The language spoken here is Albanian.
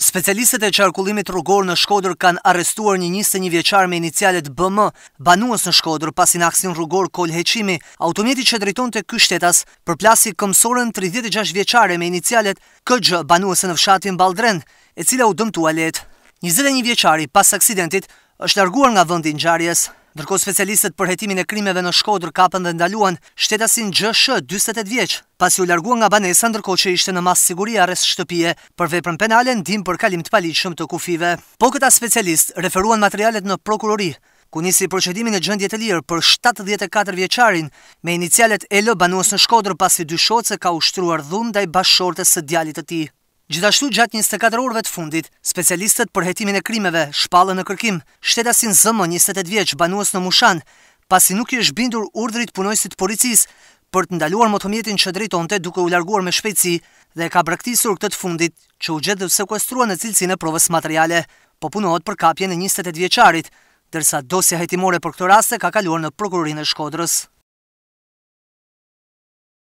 Specialistët e qarkullimit rrugor në Shkodër kanë arrestuar një 21 vjeçar me inicialet BM, banues në Shkodër, pasi në aksin rrugor Kol Heçimi, automjeti që drejtonte ky shtetas, përplasi këmsorën 36 vjeçare me inicialet KG, banuese në fshatin Balldren, e cila u dëmtua lehtë. 21 vjeçari pas aksidentit është larguar nga vendi i ngjarjes. Ndërko specialistët për hetimin e krimeve në shkodrë kapën dhe ndaluan, shtetasin GSH 28 vjeqë, pas ju largua nga banesa ndërko që ishte në masë siguria res shtëpije, për veprën penale në dim për kalim të palitë shumë të kufive. Po këta specialistë referuan materialet në prokurori, ku nisi procedimin e gjëndjet e lirë për 74 vjeqarin, me inicialet elo lë në shkodrë pas i dy shocë ka ushtruar dhumë ndaj i së djalit të ti. Gjithashtu gjatë 24 orëve të fundit, specialistët për hetimin e krimeve shpallën në kërkim shtetasin një 28 vjeç banues në Mushan, pasi nuk i është bindur urdhrit punojësit të policisë për të ndaluar motomjetin që drejtonte duke u larguar me shpejtësi dhe ka braktisur këtë të fundit, që u gjithë dhe sekuestruar në cilësinë e provës materiale, po punohet për kapjen e 28 vjeçarit, dërsa dosja hetimore për këtë rast ka kaluar në prokurorinë e Shkodrës.